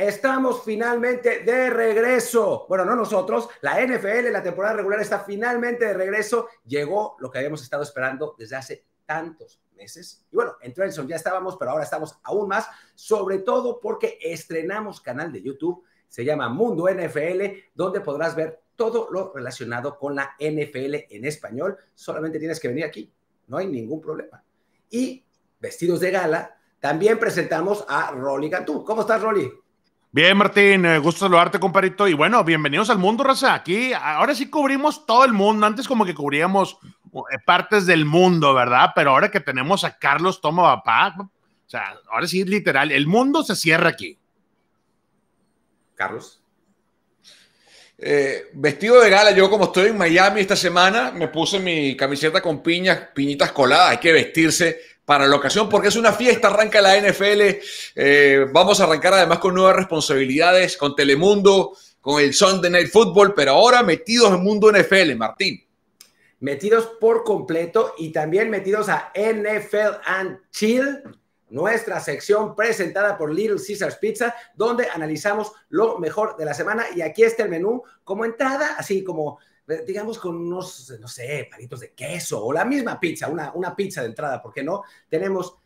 Estamos finalmente de regreso. Bueno, no nosotros, la NFL, la temporada regular está finalmente de regreso. Llegó lo que habíamos estado esperando desde hace tantos meses. Y bueno, en Trenson ya estábamos, pero ahora estamos aún más, sobre todo porque estrenamos canal de YouTube, se llama Mundo NFL, donde podrás ver todo lo relacionado con la NFL en español. Solamente tienes que venir aquí, no hay ningún problema. Y vestidos de gala, también presentamos a Rolly Cantú. ¿Cómo estás, Rolly? Bien, Martín, eh, gusto saludarte, compadrito. Y bueno, bienvenidos al mundo, raza. Aquí, ahora sí cubrimos todo el mundo. Antes como que cubríamos eh, partes del mundo, ¿verdad? Pero ahora que tenemos a Carlos Toma Papá, o sea, ahora sí, literal, el mundo se cierra aquí. Carlos. Eh, vestido de gala, yo como estoy en Miami esta semana, me puse mi camiseta con piñas, piñitas coladas. Hay que vestirse para la ocasión, porque es una fiesta, arranca la NFL, eh, vamos a arrancar además con nuevas responsabilidades, con Telemundo, con el Sunday Night Football, pero ahora metidos en mundo NFL, Martín. Metidos por completo y también metidos a NFL and Chill, nuestra sección presentada por Little Caesars Pizza, donde analizamos lo mejor de la semana. Y aquí está el menú como entrada, así como digamos con unos, no sé, palitos de queso o la misma pizza, una, pizza de entrada, ¿por qué no? Tenemos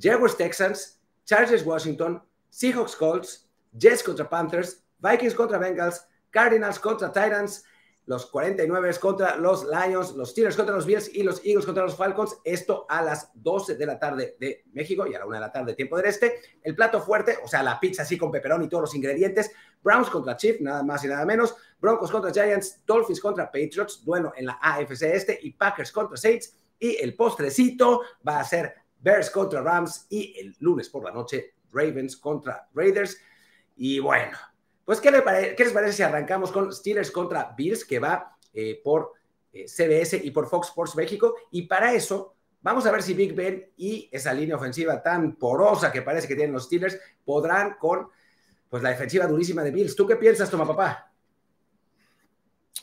Jaguars Texans, Chargers Washington, Seahawks Colts, Jets contra Panthers, Vikings contra Bengals, Cardinals contra Titans, los 49 contra los Lions, los Steelers contra los Bills y los Eagles contra los Falcons. Esto a las 12 de la tarde de México y a la 1 de la tarde, tiempo del este. El plato fuerte, o sea, la pizza así con peperón y todos los ingredientes. Browns contra Chiefs, nada más y nada menos. Broncos contra Giants, Dolphins contra Patriots, duelo en la AFC este y Packers contra Saints. Y el postrecito va a ser Bears contra Rams y el lunes por la noche Ravens contra Raiders. Y bueno, pues, ¿qué, les parece si arrancamos con Steelers contra Bills, que va eh, por eh, CBS y por Fox Sports México? Y para eso, vamos a ver si Big Ben y esa línea ofensiva tan porosa que parece que tienen los Steelers podrán con pues, la defensiva durísima de Bills. ¿Tú qué piensas, toma papá?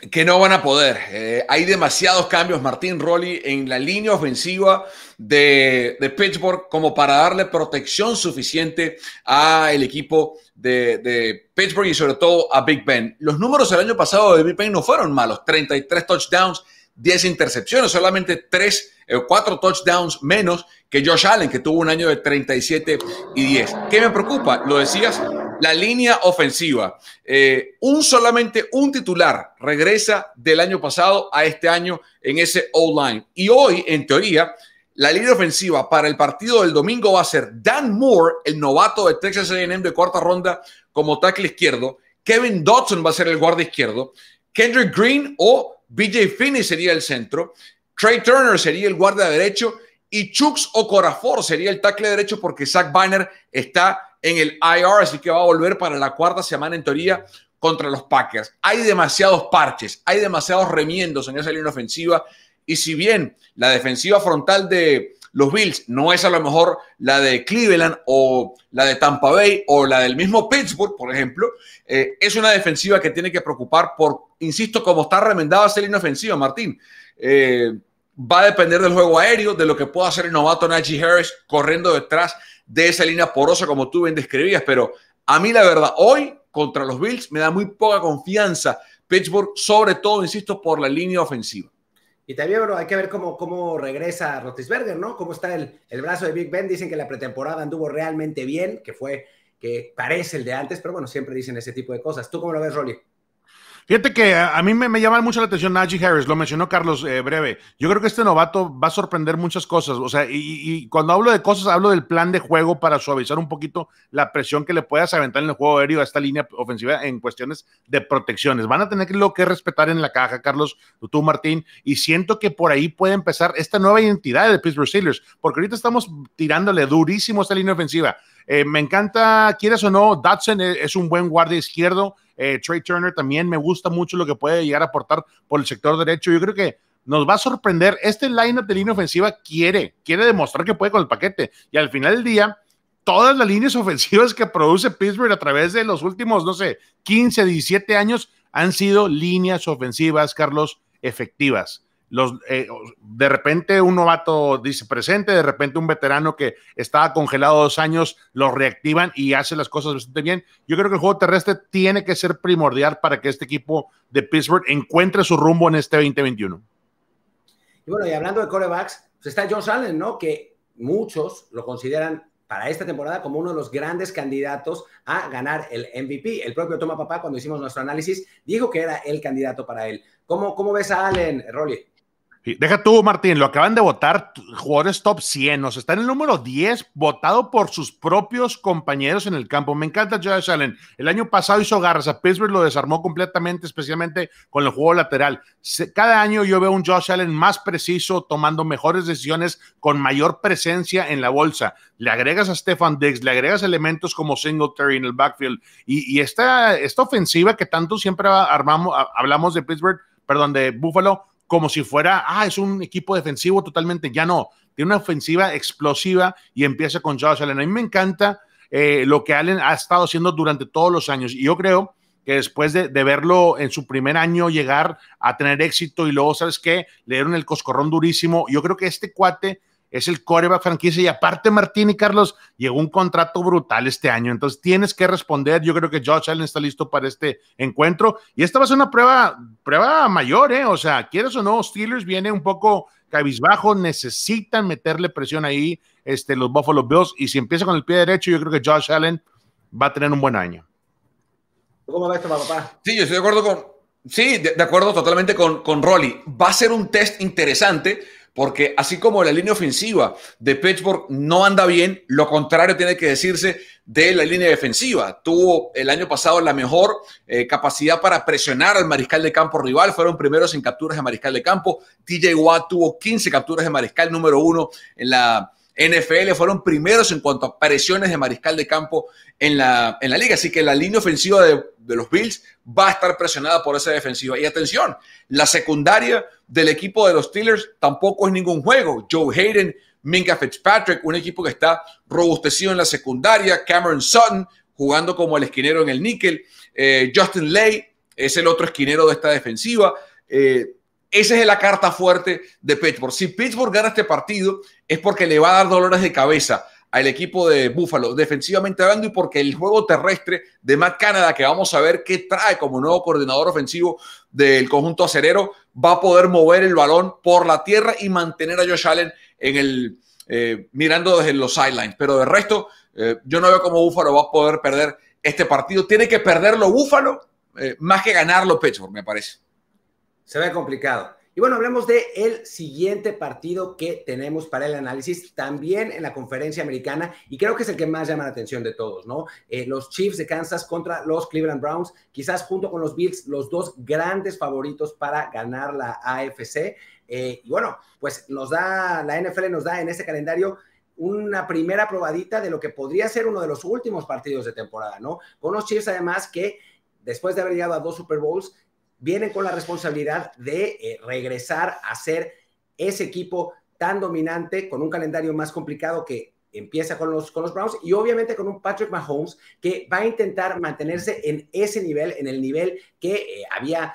que no van a poder. Eh, hay demasiados cambios, Martín Rolli, en la línea ofensiva de, de, Pittsburgh como para darle protección suficiente al equipo de, de, Pittsburgh y sobre todo a Big Ben. Los números del año pasado de Big Ben no fueron malos, 33 touchdowns, 10 intercepciones, solamente 3 o 4 touchdowns menos que Josh Allen, que tuvo un año de 37 y 10. ¿Qué me preocupa? Lo decías, la línea ofensiva. Eh, un solamente un titular regresa del año pasado a este año en ese O-line. Y hoy, en teoría, la línea ofensiva para el partido del domingo va a ser Dan Moore, el novato de Texas AM de cuarta ronda como tackle izquierdo. Kevin Dodson va a ser el guardia izquierdo. Kendrick Green o BJ Finney sería el centro, Trey Turner sería el guardia derecho y o Corafor sería el tackle derecho porque Zach Banner está en el IR, así que va a volver para la cuarta semana en teoría contra los Packers. Hay demasiados parches, hay demasiados remiendos en esa línea ofensiva y si bien la defensiva frontal de los Bills no es a lo mejor la de Cleveland o la de Tampa Bay o la del mismo Pittsburgh, por ejemplo, eh, es una defensiva que tiene que preocupar por, insisto, como está remendada esa línea ofensiva, Martín. Eh, va a depender del juego aéreo, de lo que pueda hacer el novato Najee Harris corriendo detrás de esa línea porosa, como tú bien describías. Pero a mí, la verdad, hoy contra los Bills me da muy poca confianza Pittsburgh, sobre todo, insisto, por la línea ofensiva. Y también, bueno, hay que ver cómo, cómo regresa Rotisberger, ¿no? Cómo está el, el brazo de Big Ben. Dicen que la pretemporada anduvo realmente bien, que fue, que parece el de antes, pero bueno, siempre dicen ese tipo de cosas. ¿Tú cómo lo ves, Rolly? Fíjate que a mí me, llama mucho la atención Najee Harris, lo mencionó Carlos eh, breve. Yo creo que este novato va a sorprender muchas cosas. O sea, y, cuando hablo de cosas, hablo del plan de juego para suavizar un poquito la presión que le puedas aventar en el juego aéreo a esta línea ofensiva en cuestiones de protecciones. Van a tener que, lo que respetar en la caja, Carlos, tú, Martín, y siento que por ahí puede empezar esta nueva identidad de Pittsburgh Steelers, porque ahorita estamos tirándole durísimo a esta línea ofensiva eh, me encanta, quieras o no, Datson e-, es, un buen guardia izquierdo. Eh, Trey Turner también me gusta mucho lo que puede llegar a aportar por el sector derecho. Yo creo que nos va a sorprender. Este lineup de línea ofensiva quiere, quiere demostrar que puede con el paquete. Y al final del día, todas las líneas ofensivas que produce Pittsburgh a través de los últimos, no sé, 15, 17 años han sido líneas ofensivas, Carlos, efectivas. Los, eh, de repente un novato dice presente, de repente un veterano que estaba congelado dos años lo reactivan y hace las cosas bastante bien. Yo creo que el juego terrestre tiene que ser primordial para que este equipo de Pittsburgh encuentre su rumbo en este 2021. Y bueno, y hablando de corebacks, pues está John Allen, ¿no? Que muchos lo consideran para esta temporada como uno de los grandes candidatos a ganar el MVP. El propio Toma Papá, cuando hicimos nuestro análisis, dijo que era el candidato para él. ¿Cómo, cómo ves a Allen, Rolly? Deja tú, Martín, lo acaban de votar jugadores top 100, o sea, está en el número 10, votado por sus propios compañeros en el campo. Me encanta Josh Allen. El año pasado hizo garras, a Pittsburgh lo desarmó completamente, especialmente con el juego lateral. cada año yo veo un Josh Allen más preciso, tomando mejores decisiones, con mayor presencia en la bolsa. Le agregas a Stefan Diggs, le agregas elementos como Singletary en el backfield, y, y esta, ofensiva que tanto siempre armamos, hablamos de Pittsburgh, perdón, de Buffalo, como si fuera, ah, es un equipo defensivo totalmente, ya no, tiene una ofensiva explosiva y empieza con Josh Allen. A mí me encanta eh, lo que Allen ha estado haciendo durante todos los años y yo creo que después de, de, verlo en su primer año llegar a tener éxito y luego, ¿sabes qué? Le dieron el coscorrón durísimo. Yo creo que este cuate es el coreback franquicia y aparte Martín y Carlos llegó un contrato brutal este año, entonces tienes que responder, yo creo que Josh Allen está listo para este encuentro y esta va a ser una prueba, prueba mayor, ¿eh? o sea, quieres o no, Steelers viene un poco cabizbajo, necesitan meterle presión ahí este, los Buffalo Bills y si empieza con el pie derecho, yo creo que Josh Allen va a tener un buen año. ¿Cómo va este papá? Sí, yo estoy de acuerdo con, sí, acuerdo totalmente con, con Rolly. Va a ser un test interesante porque así como la línea ofensiva de Pittsburgh no anda bien, lo contrario tiene que decirse de la línea defensiva. Tuvo el año pasado la mejor eh, capacidad para presionar al mariscal de campo rival, fueron primeros en capturas de mariscal de campo. TJ Watt tuvo 15 capturas de mariscal número uno en la NFL fueron primeros en cuanto a presiones de mariscal de campo en la, en la liga. Así que la línea ofensiva de, los Bills va a estar presionada por esa defensiva. Y atención, la secundaria del equipo de los Steelers tampoco es ningún juego. Joe Hayden, Minka Fitzpatrick, un equipo que está robustecido en la secundaria. Cameron Sutton jugando como el esquinero en el níquel. Eh, Justin Lay es el otro esquinero de esta defensiva. Eh, esa es la carta fuerte de Pittsburgh. Si Pittsburgh gana este partido, es porque le va a dar dolores de cabeza al equipo de Buffalo, defensivamente hablando, y porque el juego terrestre de Matt Canada, que vamos a ver qué trae como nuevo coordinador ofensivo del conjunto acerero, va a poder mover el balón por la tierra y mantener a Josh Allen en el, eh, mirando desde los sidelines. Pero de resto, eh, yo no veo cómo Buffalo va a poder perder este partido. Tiene que perderlo Buffalo eh, más que ganarlo Pittsburgh, me parece. Se ve complicado. Y bueno, hablemos de el siguiente partido que tenemos para el análisis, también en la conferencia americana, y creo que es el que más llama la atención de todos, ¿no? Eh, los Chiefs de Kansas contra los Cleveland Browns, quizás junto con los Bills, los dos grandes favoritos para ganar la AFC. Eh, y bueno, pues nos da, la NFL nos da en este calendario una primera probadita de lo que podría ser uno de los últimos partidos de temporada, ¿no? Con los Chiefs además que después de haber llegado a dos Super Bowls, vienen con la responsabilidad de eh, regresar a ser ese equipo tan dominante con un calendario más complicado que empieza con los, con los Browns y obviamente con un Patrick Mahomes que va a intentar mantenerse en ese nivel, en el nivel que eh, había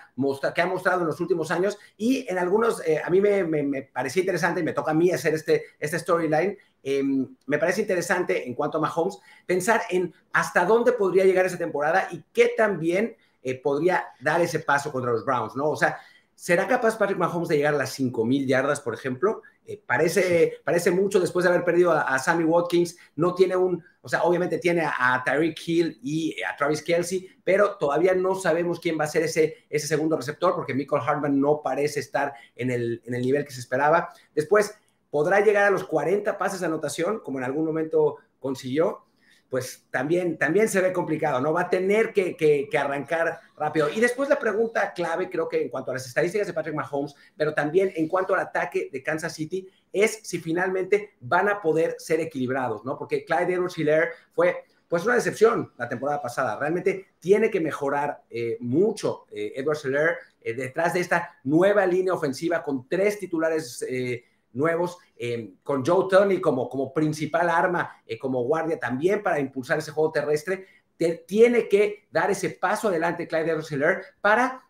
que ha mostrado en los últimos años y en algunos, eh, a mí me, parecía interesante y me toca a mí hacer este, este storyline, em, me parece interesante en cuanto a Mahomes pensar en hasta dónde podría llegar esa temporada y qué también eh, podría dar ese paso contra los Browns, ¿no? O sea, ¿será capaz Patrick Mahomes de llegar a las 5000 yardas, por ejemplo? Eh, parece, parece mucho después de haber perdido a, Sammy Watkins. No tiene un, o sea, obviamente tiene a, Tyreek Hill y a Travis Kelsey, pero todavía no sabemos quién va a ser ese, ese segundo receptor porque Michael Hartman no parece estar en el, en el nivel que se esperaba. Después, podrá llegar a los 40 pases de anotación, como en algún momento consiguió pues también, también se ve complicado, ¿no? Va a tener que, arrancar rápido. Y después la pregunta clave, creo que en cuanto a las estadísticas de Patrick Mahomes, pero también en cuanto al ataque de Kansas City, es si finalmente van a poder ser equilibrados, ¿no? Porque Clyde Edwards Hiller fue pues una decepción la temporada pasada. Realmente tiene que mejorar eh, mucho eh, edwards Edward eh, detrás de esta nueva línea ofensiva con tres titulares nuevos, eh, con Joe Tony como, como principal arma, eh, como guardia también para impulsar ese juego terrestre, tiene que dar ese paso adelante Clyde edwards para,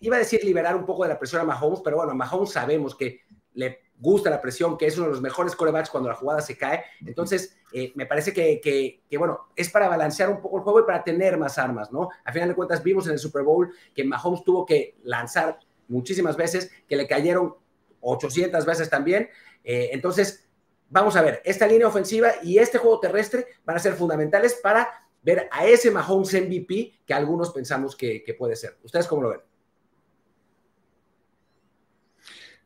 iba a decir liberar un poco de la presión a Mahomes, pero bueno, a Mahomes sabemos que le gusta la presión, que es uno de los mejores corebacks cuando la jugada se cae. Entonces, eh, me parece que, que, bueno, es para balancear un poco el juego y para tener más armas, ¿no? A final de cuentas, vimos en el Super Bowl que Mahomes tuvo que lanzar muchísimas veces, que le cayeron 800 veces también. Eh, entonces, vamos a ver, esta línea ofensiva y este juego terrestre van a ser fundamentales para ver a ese Mahomes MVP que algunos pensamos que, puede ser. ¿Ustedes cómo lo ven?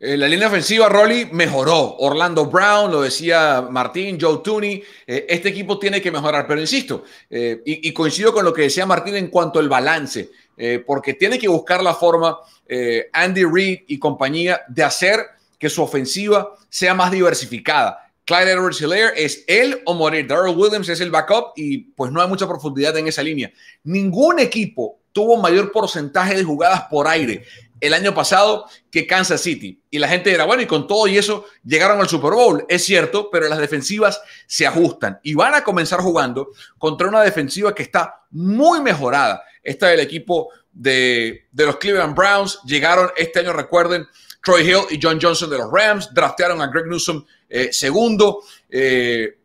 Eh, la línea ofensiva, Rolly, mejoró. Orlando Brown, lo decía Martín, Joe Tooney. Eh, este equipo tiene que mejorar, pero insisto, y, y, coincido con lo que decía Martín en cuanto al balance. Eh, porque tiene que buscar la forma, eh, Andy Reid y compañía, de hacer que su ofensiva sea más diversificada. Clyde Edwards Hilaire es él o morir. Darrell Williams es el backup y pues no hay mucha profundidad en esa línea. Ningún equipo tuvo mayor porcentaje de jugadas por aire el año pasado que Kansas City. Y la gente era bueno, y con todo y eso llegaron al Super Bowl. Es cierto, pero las defensivas se ajustan y van a comenzar jugando contra una defensiva que está muy mejorada. Esta del equipo de, los Cleveland Browns. Llegaron este año, recuerden, Troy Hill y John Johnson de los Rams. Draftearon a Greg Newsom eh, segundo. Eh,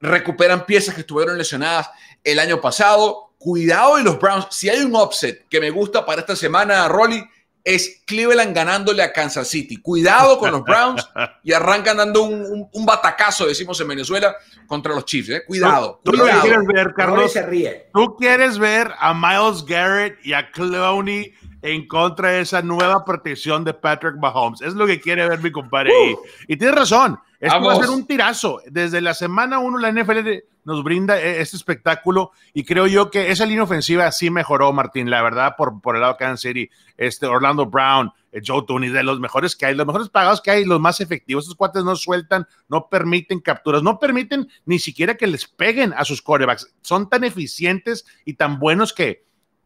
recuperan piezas que estuvieron lesionadas el año pasado. Cuidado de los Browns. Si hay un offset que me gusta para esta semana, Rolly, es Cleveland ganándole a Kansas City. Cuidado con los Browns y arrancan dando un, batacazo, decimos en Venezuela, contra los Chiefs. ¿eh? Cuidado. Tú, quieres ver, Carlos. Tú quieres ver a Miles Garrett y a Clowney en contra de esa nueva protección de Patrick Mahomes. Es lo que quiere ver mi compadre ahí. Uh. Y tiene razón, esto va a ser un tirazo. Desde la semana 1 la NFL nos brinda e, este espectáculo y creo yo que esa línea ofensiva sí mejoró, Martín, la verdad, por, por el lado de Kansas City, este, Orlando Brown, eh, Joe Tooney, de los mejores que hay, los mejores pagados que hay, los más efectivos. esos cuates no sueltan, no permiten capturas, no permiten ni siquiera que les peguen a sus corebacks. Son tan eficientes y tan buenos que,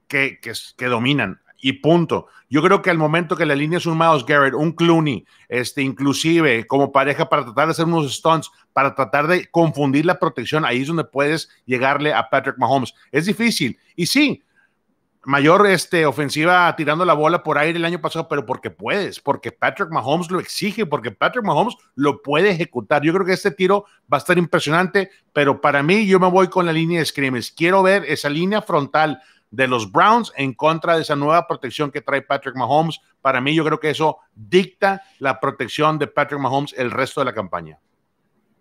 que, que dominan y punto. Yo creo que al momento que la línea es un Miles Garrett, un Clooney, este, inclusive como pareja para tratar de hacer unos stunts, para tratar de confundir la protección, ahí es donde puedes llegarle a Patrick Mahomes. Es difícil. Y sí, mayor este, ofensiva tirando la bola por aire el año pasado, pero porque puedes, porque Patrick Mahomes lo exige, porque Patrick Mahomes lo puede ejecutar. Yo creo que este tiro va a estar impresionante, pero para mí yo me voy con la línea de screamers. Quiero ver esa línea frontal de los Browns en contra de esa nueva protección que trae Patrick Mahomes. Para mí yo creo que eso dicta la protección de Patrick Mahomes el resto de la campaña.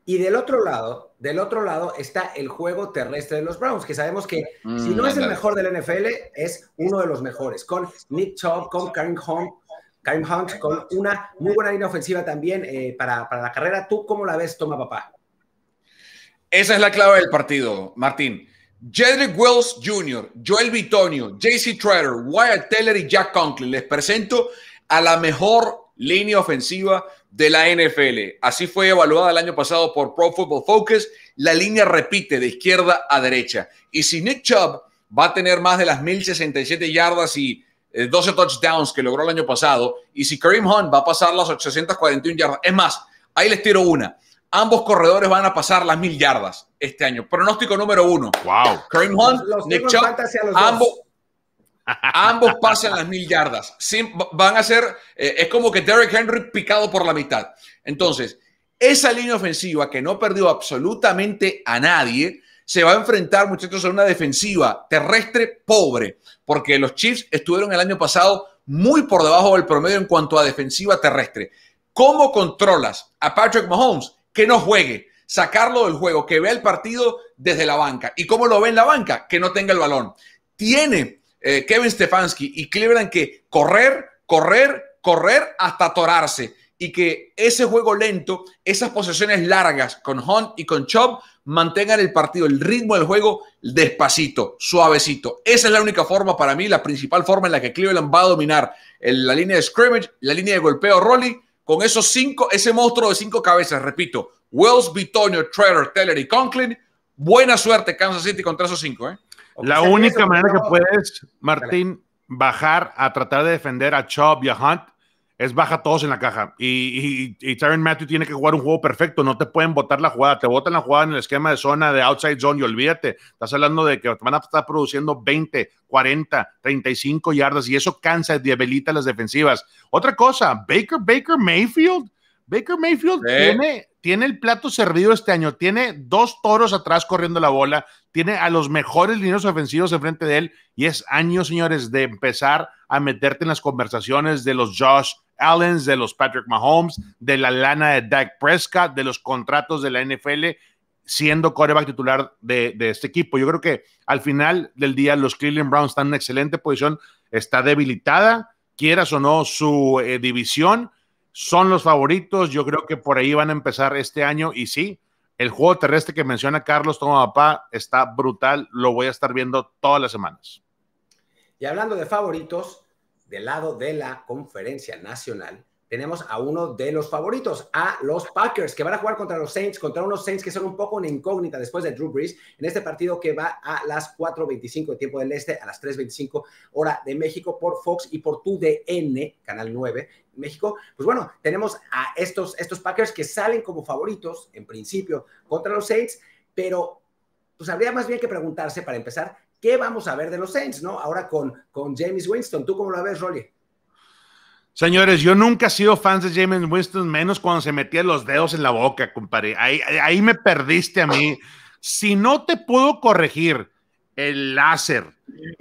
Y del otro lado, del otro lado está el juego terrestre de los Browns, que sabemos que mm, si no es el mejor del NFL, es uno de los mejores, con Nick Chubb, con Karim Hunt, Hunt con una muy buena línea ofensiva también eh, para, para la carrera. ¿Tú cómo la ves, toma papá? Esa es la clave del partido, Martín Jedrick Wells Jr., Joel Bitonio, JC Treader, Wyatt Teller y Jack Conklin. Les presento a la mejor línea ofensiva de la NFL. Así fue evaluada el año pasado por Pro Football Focus. La línea repite de izquierda a derecha. Y si Nick Chubb va a tener más de las 1067 yardas y 12 eh, touchdowns que logró el año pasado, y si Kareem Hunt va a pasar las 841 yardas, es más, ahí les tiro una. Ambos corredores van a pasar las mil yardas este año. Pronóstico número uno. Wow. Kareem ambos, pasan las mil yardas. van a ser, eh, es como que Derrick Henry picado por la mitad. Entonces, esa línea ofensiva que no perdió absolutamente a nadie, se va a enfrentar, muchachos, a una defensiva terrestre pobre, porque los Chiefs estuvieron el año pasado muy por debajo del promedio en cuanto a defensiva terrestre. ¿Cómo controlas a Patrick Mahomes? que no juegue, sacarlo del juego, que vea el partido desde la banca. ¿Y cómo lo ve en la banca? Que no tenga el balón. Tiene eh, Kevin Stefanski y Cleveland que correr, correr, correr hasta atorarse y que ese juego lento, esas posesiones largas con Hunt y con Chubb mantengan el partido, el ritmo del juego despacito, suavecito. Esa es la única forma para mí, la principal forma en la que Cleveland va a dominar eh, la línea de scrimmage, la línea de golpeo Rolly con esos cinco, ese monstruo de cinco cabezas, repito, Wells, Bitonio, Trevor, Teller y Conklin. Buena suerte Kansas City contra esos cinco. ¿eh? La única manera que puedes, Martín, bajar a tratar de defender a Chubb y a Hunt es baja todos en la caja. Y, y, Tyron Matthew tiene que jugar un juego perfecto. No te pueden botar la jugada. Te botan la jugada en el esquema de zona, de outside zone y olvídate. Estás hablando de que van a estar produciendo 20, 40, 35 yardas y eso cansa y debilita las defensivas. Otra cosa, Baker, Baker Mayfield. Baker Mayfield tiene tiene el plato servido este año, tiene dos toros atrás corriendo la bola, tiene a los mejores líneas ofensivos enfrente de él y es año, señores, de empezar a meterte en las conversaciones de los Josh Allens, de los Patrick Mahomes, de la lana de Dak Prescott, de los contratos de la NFL, siendo coreback titular de, este equipo. Yo creo que al final del día los Cleveland Browns están en una excelente posición, está debilitada, quieras o no su eh, división, son los favoritos. Yo creo que por ahí van a empezar este año. Y sí, el juego terrestre que menciona Carlos papá está brutal. Lo voy a estar viendo todas las semanas. Y hablando de favoritos, del lado de la conferencia nacional, tenemos a uno de los favoritos, a los Packers, que van a jugar contra los Saints, contra unos Saints que son un poco una incógnita después de Drew Brees, en este partido que va a las 4.25 de tiempo del Este, a las 3.25 hora de México por Fox y por TUDN, Canal 9, México. Pues bueno, tenemos a estos, estos Packers que salen como favoritos, en principio, contra los Saints, pero pues habría más bien que preguntarse para empezar, ¿qué vamos a ver de los Saints, no? Ahora con, con James Winston, ¿tú cómo lo ves, Rolly? Señores, yo nunca he sido fan de James Winston, menos cuando se metía los dedos en la boca, compadre. Ahí, me perdiste a mí. Si no te puedo corregir el láser,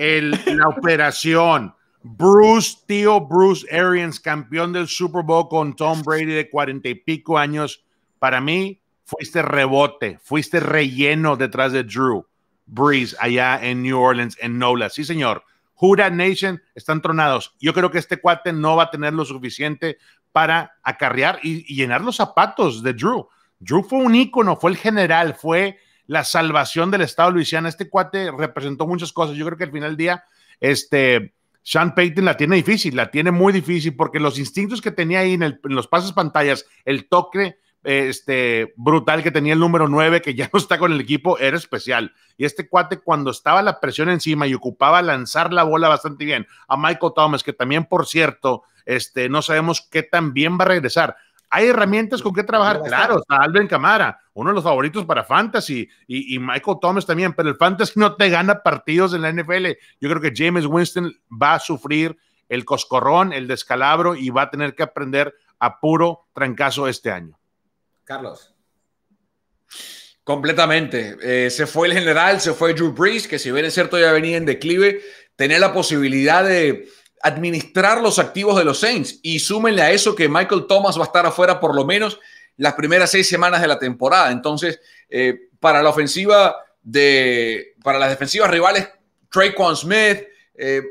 la operación, Bruce, tío Bruce Arians, campeón del Super Bowl con Tom Brady de cuarenta y pico años, para mí fuiste rebote, fuiste relleno detrás de Drew Brees allá en New Orleans, en Nola. Sí, señor. Jura Nation están tronados. Yo creo que este cuate no va a tener lo suficiente para acarrear y, llenar los zapatos de Drew. Drew fue un ícono, fue el general, fue la salvación del Estado de Luisiana. Este cuate representó muchas cosas. Yo creo que al final del día, este, Sean Payton la tiene difícil, la tiene muy difícil porque los instintos que tenía ahí en, los pasos pantallas, el toque este, brutal que tenía el número 9, que ya no está con el equipo, era especial. Y este cuate, cuando estaba la presión encima y ocupaba lanzar la bola bastante bien, a Michael Thomas, que también, por cierto, este, no sabemos qué tan bien va a regresar. Hay herramientas con qué trabajar, claro, a Alvin Camara, uno de los favoritos para Fantasy, y, y, Michael Thomas también, pero el Fantasy no te gana partidos en la NFL. Yo creo que James Winston va a sufrir el coscorrón, el descalabro, y va a tener que aprender a puro trancazo este año. Carlos. Completamente. Eh, se fue el general, se fue Drew Brees, que si bien es cierto ya venía en declive, tener la posibilidad de administrar los activos de los Saints. Y súmenle a eso que Michael Thomas va a estar afuera por lo menos las primeras seis semanas de la temporada. Entonces, eh, para la ofensiva de, para las defensivas rivales, Traquan Smith, eh,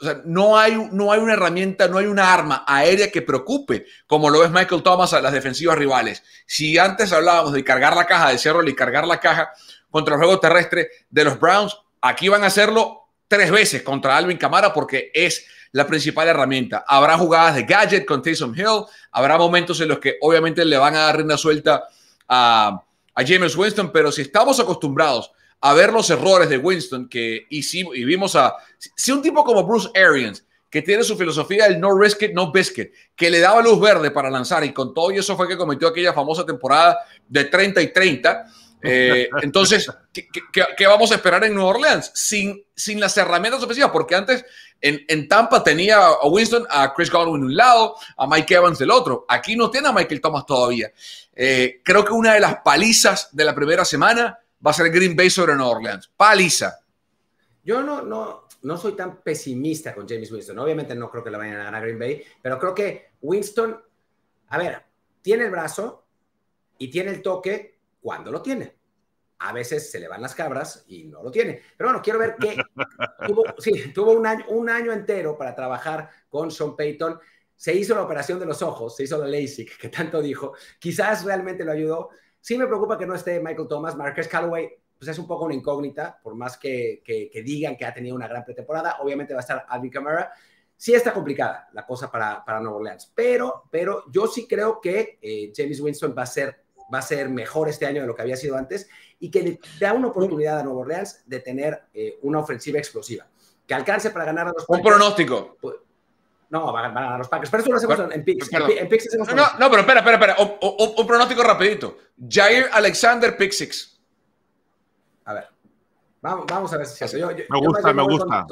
o sea, no hay, no hay una herramienta, no hay una arma aérea que preocupe, como lo es Michael Thomas a las defensivas rivales. Si antes hablábamos de cargar la caja de Cerro y cargar la caja contra el juego terrestre de los Browns, aquí van a hacerlo tres veces contra Alvin Camara porque es la principal herramienta. Habrá jugadas de gadget con Taysom Hill, habrá momentos en los que obviamente le van a dar rienda suelta a, a James Winston, pero si estamos acostumbrados a ver los errores de Winston que hicimos y vimos a... Si un tipo como Bruce Arians, que tiene su filosofía del no risk it, no biscuit, que le daba luz verde para lanzar y con todo y eso fue que cometió aquella famosa temporada de 30 y 30. Eh, entonces, ¿qué, vamos a esperar en Nueva Orleans? Sin, sin las herramientas ofensivas, porque antes en, Tampa tenía a Winston, a Chris Godwin un lado, a Mike Evans del otro. Aquí no tiene a Michael Thomas todavía. Eh, creo que una de las palizas de la primera semana va a ser Green Bay sobre Nueva Orleans. Paliza. Yo no, no, no soy tan pesimista con James Winston. Obviamente no creo que le vayan a ganar a Green Bay, pero creo que Winston, a ver, tiene el brazo y tiene el toque cuando lo tiene. A veces se le van las cabras y no lo tiene. Pero bueno, quiero ver que tuvo, sí, tuvo un, año, un año entero para trabajar con Sean Payton. Se hizo la operación de los ojos, se hizo la LASIK que tanto dijo. Quizás realmente lo ayudó, Sí me preocupa que no esté Michael Thomas, Marcus Callaway, pues es un poco una incógnita, por más que, digan que ha tenido una gran pretemporada, obviamente va a estar Alvin Kamara. Sí está complicada la cosa para, para Nueva Orleans, pero, pero yo sí creo que eh, James Winston va a ser va a ser mejor este año de lo que había sido antes y que le da una oportunidad a Nuevo Orleans de tener eh, una ofensiva explosiva. Que alcance para ganar a los. Un pronóstico. No, van a ganar los Packers. Pero eso lo hacemos en PIX. En, no, no, no, pero espera, espera, espera. un pronóstico rapidito. Jair Alexander PIXIX. A ver. Vamos, vamos a ver si es me gusta, me, gusta.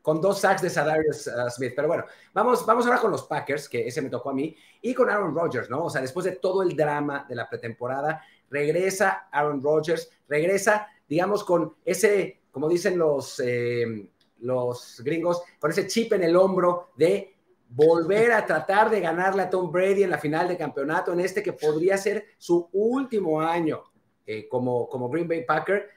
Con, dos sacks de Sadarius eh, Smith. Pero bueno, vamos, vamos ahora con los Packers, que ese me tocó a mí, y con Aaron Rodgers, ¿no? O sea, después de todo el drama de la pretemporada, regresa Aaron Rodgers, regresa, digamos, con ese, como dicen los, eh, los gringos, con ese chip en el hombro de volver a tratar de ganarle a Tom Brady en la final de campeonato, en este que podría ser su último año eh, como, como Green Bay Packer,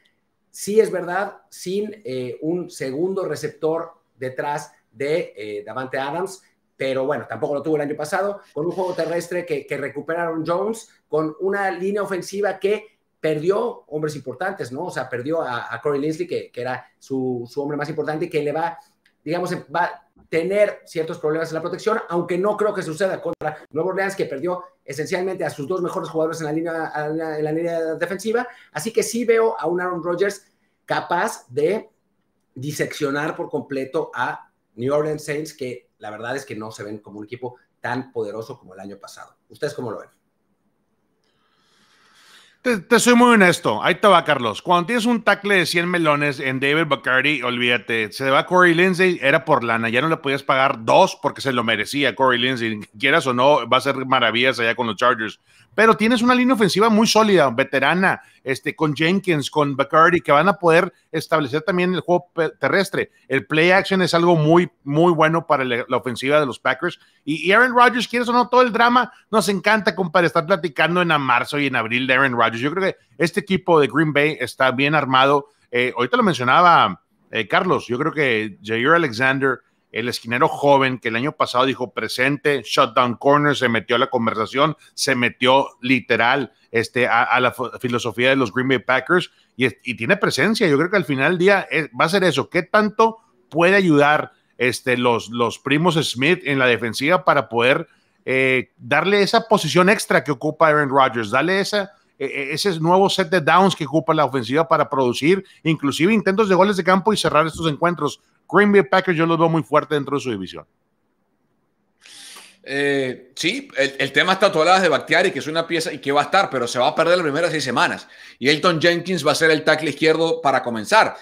sí es verdad, sin eh, un segundo receptor detrás de eh, Davante Adams, pero bueno, tampoco lo tuvo el año pasado, con un juego terrestre que, recuperaron Jones, con una línea ofensiva que perdió hombres importantes, ¿no? O sea, perdió a, Corey Linsley, que, que era su, su hombre más importante y que le va digamos, eh, va a tener ciertos problemas en la protección, aunque no creo que suceda contra Nuevo Orleans, que perdió esencialmente a sus dos mejores jugadores en la línea, en la línea defensiva. Así que sí veo a un Aaron Rodgers capaz de diseccionar por completo a New Orleans Saints, que la verdad es que no se ven como un equipo tan poderoso como el año pasado. ¿Ustedes cómo lo ven? Te, soy muy honesto. Ahí te va, Carlos. Cuando tienes un tackle de 100 melones en David Bacardi, olvídate. Se va Corey Lindsay, era por lana. Ya no le podías pagar dos porque se lo merecía Corey Lindsay, Quieras o no, va a ser maravillas allá con los Chargers pero tienes una línea ofensiva muy sólida, veterana, este, con Jenkins, con Bacardi, que van a poder establecer también el juego terrestre. El play action es algo muy, muy bueno para la ofensiva de los Packers. Y Aaron Rodgers, quieres o no, todo el drama nos encanta, compadre, estar platicando en marzo y en abril de Aaron Rodgers. Yo creo que este equipo de Green Bay está bien armado. Eh, ahorita lo mencionaba eh, Carlos, yo creo que Jair Alexander el esquinero joven que el año pasado dijo presente, shutdown corner, se metió a la conversación, se metió literal este, a, la filosofía de los Green Bay Packers y, tiene presencia. Yo creo que al final del día eh, va a ser eso. ¿Qué tanto puede ayudar este, los, los primos Smith en la defensiva para poder eh, darle esa posición extra que ocupa Aaron Rodgers, darle e, e, ese nuevo set de downs que ocupa la ofensiva para producir inclusive intentos de goles de campo y cerrar estos encuentros. Green Bay Packers yo lo veo muy fuerte dentro de su división. Eh, sí, el, tema está todas de Bactiari, que es una pieza y que va a estar, pero se va a perder las primeras seis semanas. Y Elton Jenkins va a ser el tackle izquierdo para comenzar.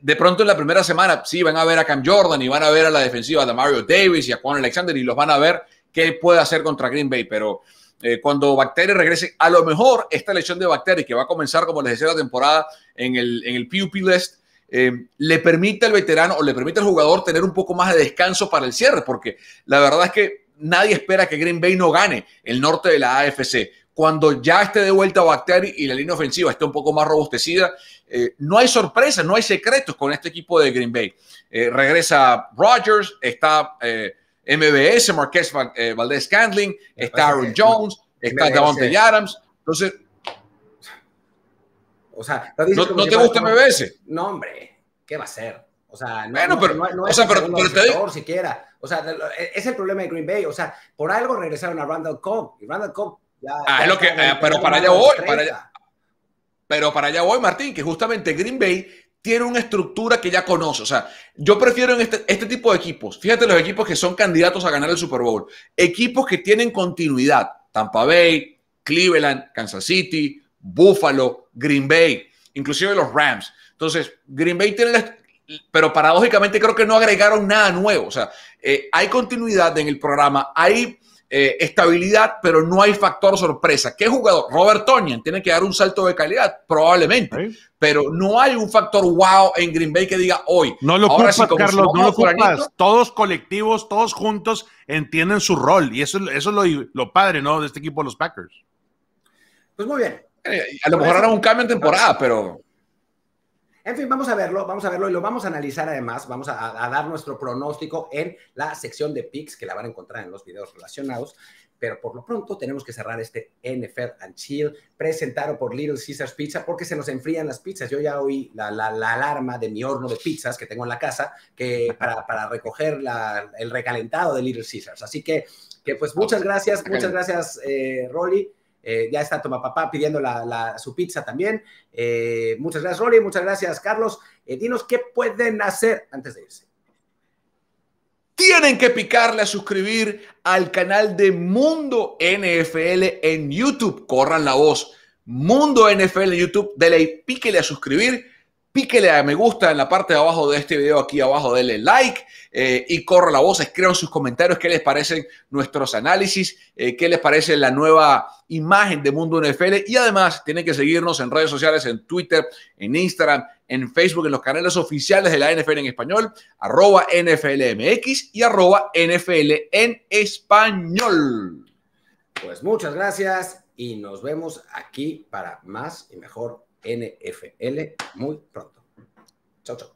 De pronto en la primera semana, sí, van a ver a Cam Jordan y van a ver a la defensiva de Mario Davis y a Juan Alexander y los van a ver qué puede hacer contra Green Bay. Pero eh, cuando Bacteri regrese, a lo mejor esta lesión de Bacteri, que va a comenzar, como les decía, la temporada en el, en el PUP List, eh, le permite al veterano o le permite al jugador tener un poco más de descanso para el cierre, porque la verdad es que nadie espera que Green Bay no gane el norte de la AFC. Cuando ya esté de vuelta Bacteri y la línea ofensiva esté un poco más robustecida, eh, no hay sorpresa, no hay secretos con este equipo de Green Bay. Eh, regresa Rodgers, está MBS, Marqués Valdés Candling, está Aaron Jones, está Davante Adams. Entonces, o sea, no, te gusta MBS. No, hombre, ¿qué va a ser? O sea, no, es o sea, pero, siquiera. O sea, e, es el problema de Green Bay. O sea, por algo regresaron a Randall Cobb. Y Randall Cobb ya. Ah, es lo que. Eh, pero para allá voy. Para allá, pero para allá voy, Martín, que justamente Green Bay tiene una estructura que ya conoce. O sea, yo prefiero este, este tipo de equipos. Fíjate los equipos que son candidatos a ganar el Super Bowl. Equipos que tienen continuidad. Tampa Bay, Cleveland, Kansas City, Buffalo, Green Bay, inclusive los Rams. Entonces, Green Bay tiene pero paradójicamente creo que no agregaron nada nuevo. O sea, eh, hay continuidad en el programa, hay eh, estabilidad, pero no hay factor sorpresa. ¿Qué jugador? Robert Tonyan tiene que dar un salto de calidad, probablemente, pero no hay un factor wow en Green Bay que diga hoy. No lo ocupas, sí, Carlos, no lo Todos colectivos, todos juntos entienden su rol y eso, eso es lo, padre, ¿no? De este equipo de los Packers. Pues muy bien, eh, a lo mejor hará un cambio en temporada, pero. En fin, vamos a verlo, vamos a verlo y lo vamos a analizar además. Vamos a, dar nuestro pronóstico en la sección de picks que la van a encontrar en los videos relacionados. Pero por lo pronto tenemos que cerrar este NFL and Chill presentado por Little Caesars Pizza porque se nos enfrían las pizzas. Yo ya oí la, alarma de mi horno de pizzas que tengo en la casa que para, recoger el recalentado de Little Caesars. Así que, que pues muchas gracias, muchas gracias, eh, Rolly. Eh, ya está Tomapapá pidiendo la, su pizza también. Eh, muchas gracias, Rory. Muchas gracias, Carlos. Eh, dinos qué pueden hacer antes de irse. Tienen que picarle a suscribir al canal de Mundo NFL en YouTube. Corran la voz. Mundo NFL en YouTube. Dele y píquele a suscribir píquele a me gusta en la parte de abajo de este video, aquí abajo, denle like eh, y corra la voz, escriban sus comentarios qué les parecen nuestros análisis, eh, qué les parece la nueva imagen de Mundo NFL y además tienen que seguirnos en redes sociales, en Twitter, en Instagram, en Facebook, en los canales oficiales de la NFL en español, arroba NFLMX y arroba NFL en español. Pues muchas gracias y nos vemos aquí para más y mejor NFL muy pronto. Chao, chao.